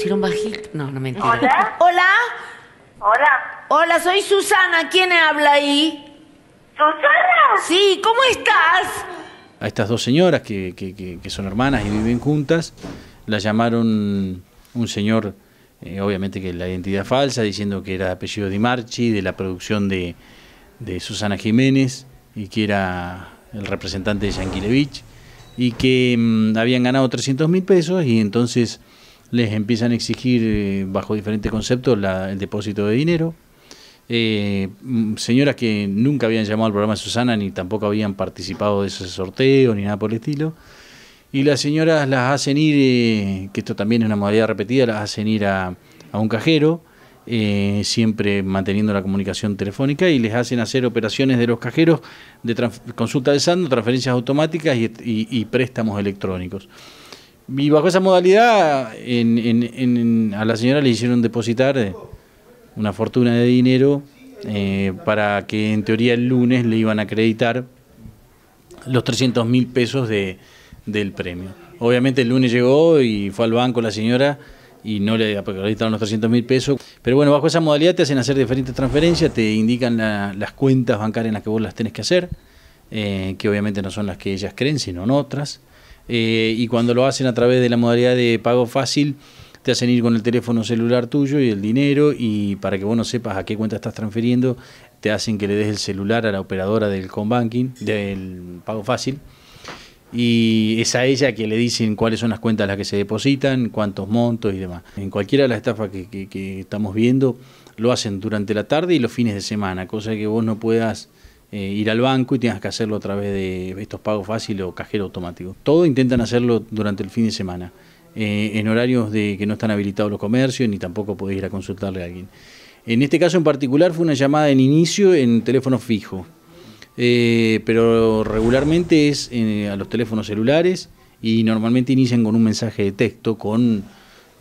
hicieron bajito. No, no ¿Hola? ¿Hola? Hola. Hola, soy Susana. ¿Quién habla ahí? ¿Susana? Sí, ¿cómo estás? A estas dos señoras que, que, que, son hermanas y viven juntas, la llamaron un señor, eh, obviamente que la identidad falsa, diciendo que era apellido Di Marchi, de la producción de, de Susana Jiménez y que era el representante de Yanquilevich y que mm, habían ganado 300 mil pesos y entonces les empiezan a exigir, eh, bajo diferentes conceptos, el depósito de dinero. Eh, mm, señoras que nunca habían llamado al programa de Susana ni tampoco habían participado de ese sorteo ni nada por el estilo. Y las señoras las hacen ir, eh, que esto también es una modalidad repetida, las hacen ir a, un cajero, siempre manteniendo la comunicación telefónica, y les hacen hacer operaciones de los cajeros de consulta de saldo, transferencias automáticas y préstamos electrónicos. Y bajo esa modalidad, a la señora le hicieron depositar eh, una fortuna de dinero eh, para que en teoría el lunes le iban a acreditar los 300 mil pesos del premio. Obviamente el lunes llegó y fue al banco la señora y no le acreditaron los 300 mil pesos. Pero bueno, bajo esa modalidad te hacen hacer diferentes transferencias, te indican las cuentas bancarias en las que vos las tenés que hacer, eh, que obviamente no son las que ellas creen, sino en otras. Eh, y cuando lo hacen a través de la modalidad de pago fácil, te hacen ir con el teléfono celular tuyo y el dinero y para que vos no sepas a qué cuenta estás transfiriendo, te hacen que le des el celular a la operadora del combanking, del pago fácil. Y es a ella que le dicen cuáles son las cuentas a las que se depositan, cuántos montos y demás. En cualquiera de las estafas que, que estamos viendo, lo hacen durante la tarde y los fines de semana, cosa que vos no puedas eh, ir al banco y tienes que hacerlo a través de estos pagos fáciles o cajero automático. Todo intentan hacerlo durante el fin de semana, eh, en horarios de que no están habilitados los comercios ni tampoco podés ir a consultarle a alguien. En este caso en particular fue una llamada en inicio en teléfono fijo, eh, pero regularmente es a los teléfonos celulares y normalmente inician con un mensaje de texto con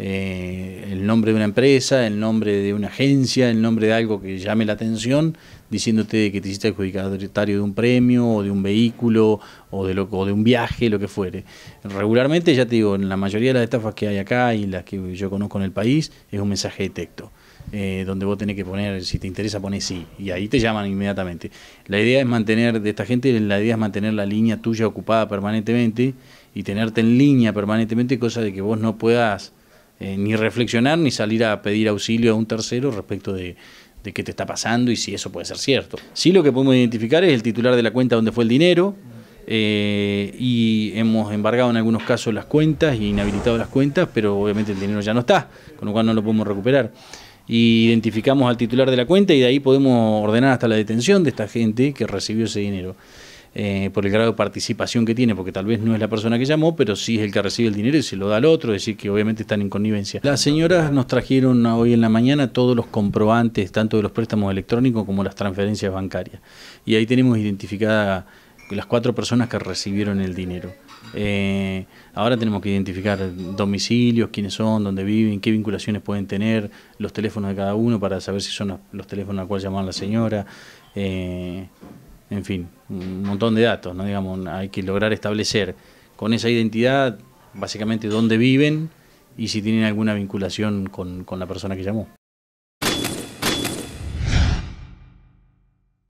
eh, el nombre de una empresa, el nombre de una agencia, el nombre de algo que llame la atención, diciéndote que te hiciste adjudicatario de un premio o de un vehículo o de, lo, de un viaje, lo que fuere. Regularmente, ya te digo, en la mayoría de las estafas que hay acá y las que yo conozco en el país, es un mensaje de texto. Eh, donde vos tenés que poner, si te interesa, pones sí, y ahí te llaman inmediatamente. La idea es mantener, de esta gente, la idea es mantener la línea tuya ocupada permanentemente y tenerte en línea permanentemente, cosa de que vos no puedas eh, ni reflexionar ni salir a pedir auxilio a un tercero respecto de, qué te está pasando y si eso puede ser cierto. Sí lo que podemos identificar es el titular de la cuenta donde fue el dinero eh, y hemos embargado en algunos casos las cuentas y inhabilitado las cuentas, pero obviamente el dinero ya no está, con lo cual no lo podemos recuperar. Y identificamos al titular de la cuenta y de ahí podemos ordenar hasta la detención de esta gente que recibió ese dinero. Eh, por el grado de participación que tiene, porque tal vez no es la persona que llamó, pero sí es el que recibe el dinero y se lo da al otro, es decir, que obviamente están en connivencia. Las señoras nos trajeron hoy en la mañana todos los comprobantes, tanto de los préstamos electrónicos como las transferencias bancarias. Y ahí tenemos identificadas las cuatro personas que recibieron el dinero. Eh, ahora tenemos que identificar domicilios, quiénes son, dónde viven, qué vinculaciones pueden tener, los teléfonos de cada uno para saber si son los teléfonos los cual llamaban la señora. Eh, en fin, un montón de datos, ¿no? Digamos, hay que lograr establecer con esa identidad básicamente dónde viven y si tienen alguna vinculación con, con la persona que llamó.